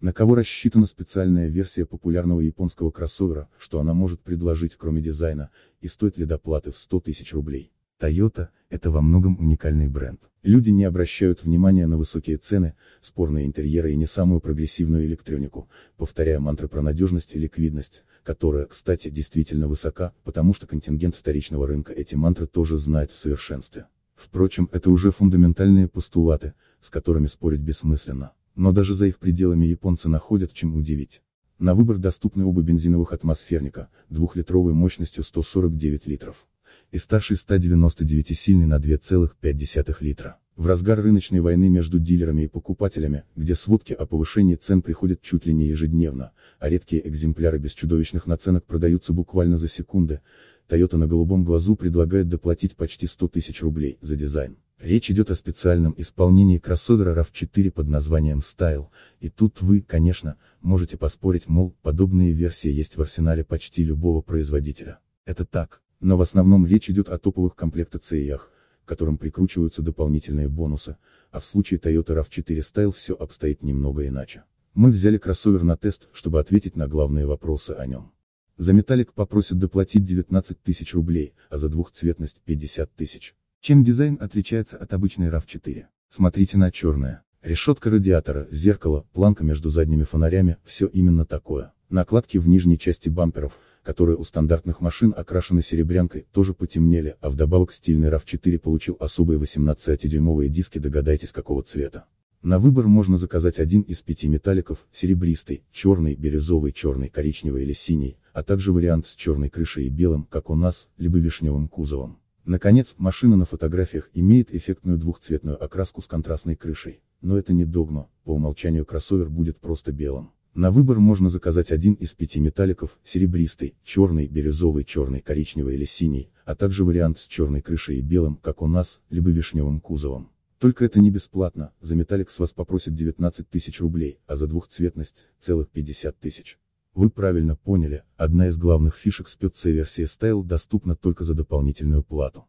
На кого рассчитана специальная версия популярного японского кроссовера, что она может предложить кроме дизайна, и стоит ли доплаты в 100 тысяч рублей. Toyota – это во многом уникальный бренд. Люди не обращают внимания на высокие цены, спорные интерьеры и не самую прогрессивную электронику, повторяя мантры про надежность и ликвидность, которая, кстати, действительно высока, потому что контингент вторичного рынка эти мантры тоже знает в совершенстве. Впрочем, это уже фундаментальные постулаты, с которыми спорить бессмысленно но даже за их пределами японцы находят чем удивить. На выбор доступны оба бензиновых атмосферника, двухлитровой мощностью 149 литров, и старший 199-сильный на 2,5 литра. В разгар рыночной войны между дилерами и покупателями, где сводки о повышении цен приходят чуть ли не ежедневно, а редкие экземпляры без чудовищных наценок продаются буквально за секунды, Toyota на голубом глазу предлагает доплатить почти 100 тысяч рублей за дизайн. Речь идет о специальном исполнении кроссовера RAV4 под названием Style, и тут вы, конечно, можете поспорить, мол, подобные версии есть в арсенале почти любого производителя. Это так, но в основном речь идет о топовых комплектациях, к которым прикручиваются дополнительные бонусы, а в случае Toyota RAV4 Style все обстоит немного иначе. Мы взяли кроссовер на тест, чтобы ответить на главные вопросы о нем. За металлик попросят доплатить 19 тысяч рублей, а за двухцветность 50 тысяч. Чем дизайн отличается от обычной RAV4? Смотрите на черное. Решетка радиатора, зеркало, планка между задними фонарями, все именно такое. Накладки в нижней части бамперов, которые у стандартных машин окрашены серебрянкой, тоже потемнели, а вдобавок стильный RAV4 получил особые 18-дюймовые диски, догадайтесь какого цвета. На выбор можно заказать один из пяти металликов, серебристый, черный, бирюзовый, черный, коричневый или синий, а также вариант с черной крышей и белым, как у нас, либо вишневым кузовом. Наконец, машина на фотографиях имеет эффектную двухцветную окраску с контрастной крышей. Но это не догма, по умолчанию кроссовер будет просто белым. На выбор можно заказать один из пяти металликов, серебристый, черный, бирюзовый, черный, коричневый или синий, а также вариант с черной крышей и белым, как у нас, либо вишневым кузовом. Только это не бесплатно, за металлик с вас попросят 19 тысяч рублей, а за двухцветность – целых 50 тысяч. Вы правильно поняли, одна из главных фишек спецверсии Style доступна только за дополнительную плату.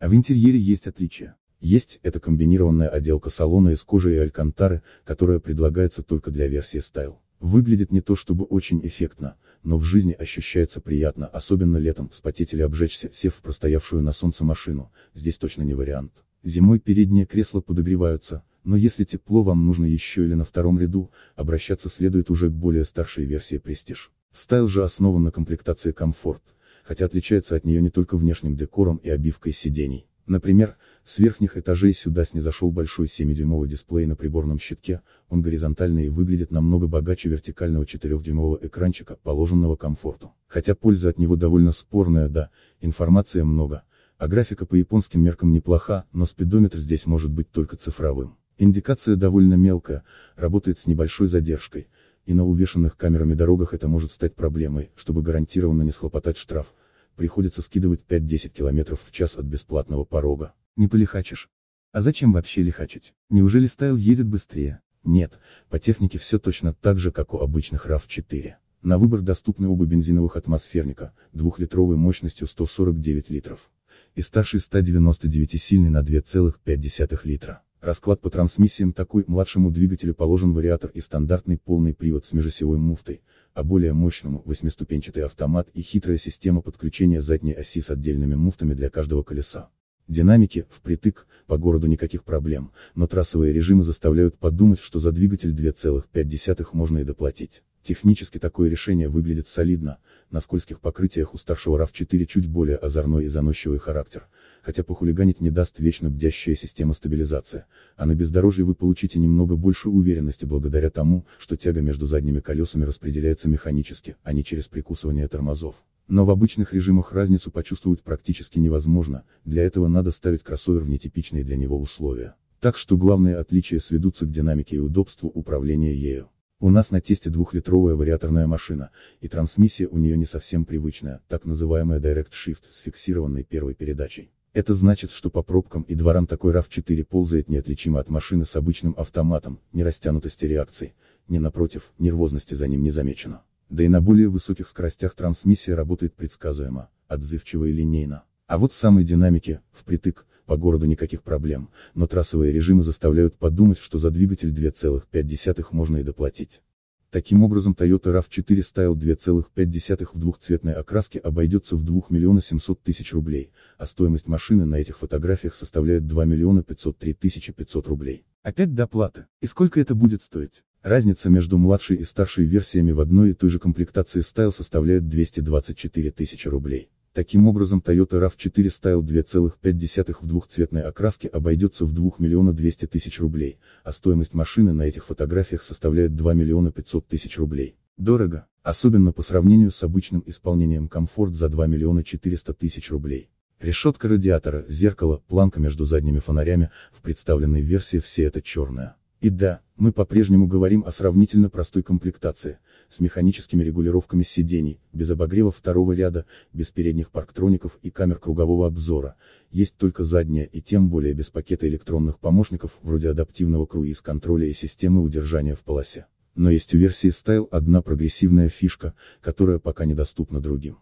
А в интерьере есть отличия. Есть, это комбинированная отделка салона из кожи и алькантары, которая предлагается только для версии Style. Выглядит не то чтобы очень эффектно, но в жизни ощущается приятно, особенно летом, вспотеть или обжечься, сев в простоявшую на солнце машину, здесь точно не вариант. Зимой передние кресла подогреваются, но если тепло вам нужно еще или на втором ряду, обращаться следует уже к более старшей версии Prestige. Стайл же основан на комплектации Comfort, хотя отличается от нее не только внешним декором и обивкой сидений. Например, с верхних этажей сюда снизошел большой 7-дюймовый дисплей на приборном щитке, он горизонтальный и выглядит намного богаче вертикального 4-дюймового экранчика, положенного комфорту. Хотя польза от него довольно спорная, да, информации много, а графика по японским меркам неплоха, но спидометр здесь может быть только цифровым. Индикация довольно мелкая, работает с небольшой задержкой, и на увешанных камерами дорогах это может стать проблемой, чтобы гарантированно не схлопотать штраф, приходится скидывать 5-10 км в час от бесплатного порога. Не полихачишь. А зачем вообще лихачить? Неужели стайл едет быстрее? Нет, по технике все точно так же, как у обычных RAV4. На выбор доступны оба бензиновых атмосферника, двухлитровой мощностью 149 литров и старший 199-сильный на 2,5 литра. Расклад по трансмиссиям такой, младшему двигателю положен вариатор и стандартный полный привод с межосевой муфтой, а более мощному – восьмиступенчатый автомат и хитрая система подключения задней оси с отдельными муфтами для каждого колеса. Динамики, впритык, по городу никаких проблем, но трассовые режимы заставляют подумать, что за двигатель 2,5 можно и доплатить. Технически такое решение выглядит солидно, на скользких покрытиях у старшего RAV4 чуть более озорной и заносчивый характер, хотя похулиганить не даст вечно бдящая система стабилизации, а на бездорожье вы получите немного больше уверенности благодаря тому, что тяга между задними колесами распределяется механически, а не через прикусывание тормозов. Но в обычных режимах разницу почувствовать практически невозможно, для этого надо ставить кроссовер в нетипичные для него условия. Так что главные отличия сведутся к динамике и удобству управления ею. У нас на тесте двухлитровая вариаторная машина, и трансмиссия у нее не совсем привычная, так называемая Direct Shift с фиксированной первой передачей. Это значит, что по пробкам и дворам такой RAV4 ползает неотличимо от машины с обычным автоматом, ни растянутости реакции, ни напротив, нервозности за ним не замечено. Да и на более высоких скоростях трансмиссия работает предсказуемо, отзывчиво и линейно. А вот самой динамики, впритык, по городу никаких проблем, но трассовые режимы заставляют подумать, что за двигатель 2,5 можно и доплатить. Таким образом Toyota RAV4 Style 2,5 в двухцветной окраске обойдется в 2 миллиона 700 тысяч рублей, а стоимость машины на этих фотографиях составляет 2 миллиона 503 тысячи 500 рублей. Опять доплата. И сколько это будет стоить? Разница между младшей и старшей версиями в одной и той же комплектации Style составляет 224 тысячи рублей. Таким образом Toyota RAV4 Style 2,5 в двухцветной окраске обойдется в 2 миллиона 200 тысяч рублей, а стоимость машины на этих фотографиях составляет 2 миллиона 500 тысяч рублей. Дорого, особенно по сравнению с обычным исполнением комфорт за 2 миллиона 400 тысяч рублей. Решетка радиатора, зеркало, планка между задними фонарями, в представленной версии все это черное. И да, мы по-прежнему говорим о сравнительно простой комплектации, с механическими регулировками сидений, без обогрева второго ряда, без передних парктроников и камер кругового обзора, есть только задняя и тем более без пакета электронных помощников вроде адаптивного круиз-контроля и системы удержания в полосе. Но есть у версии Style одна прогрессивная фишка, которая пока недоступна другим.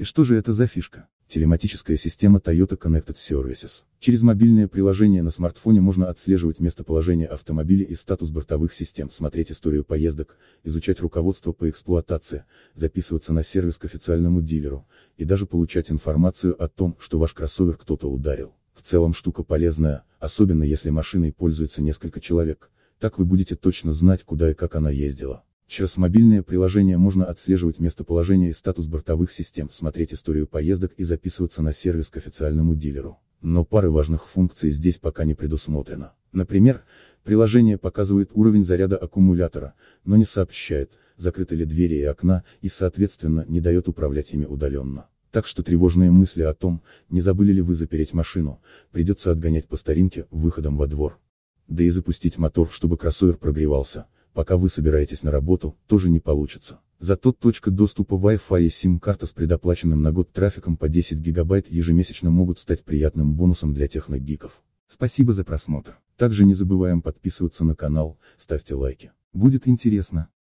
И что же это за фишка? Телематическая система Toyota Connected Services. Через мобильное приложение на смартфоне можно отслеживать местоположение автомобиля и статус бортовых систем, смотреть историю поездок, изучать руководство по эксплуатации, записываться на сервис к официальному дилеру, и даже получать информацию о том, что ваш кроссовер кто-то ударил. В целом штука полезная, особенно если машиной пользуется несколько человек, так вы будете точно знать куда и как она ездила. Через мобильное приложение можно отслеживать местоположение и статус бортовых систем, смотреть историю поездок и записываться на сервис к официальному дилеру. Но пары важных функций здесь пока не предусмотрено. Например, приложение показывает уровень заряда аккумулятора, но не сообщает, закрыты ли двери и окна, и соответственно не дает управлять ими удаленно. Так что тревожные мысли о том, не забыли ли вы запереть машину, придется отгонять по старинке, выходом во двор. Да и запустить мотор, чтобы кроссовер прогревался, пока вы собираетесь на работу, тоже не получится. Зато точка доступа Wi-Fi и сим-карта с предоплаченным на год трафиком по 10 гигабайт ежемесячно могут стать приятным бонусом для техногиков. Спасибо за просмотр. Также не забываем подписываться на канал, ставьте лайки. Будет интересно.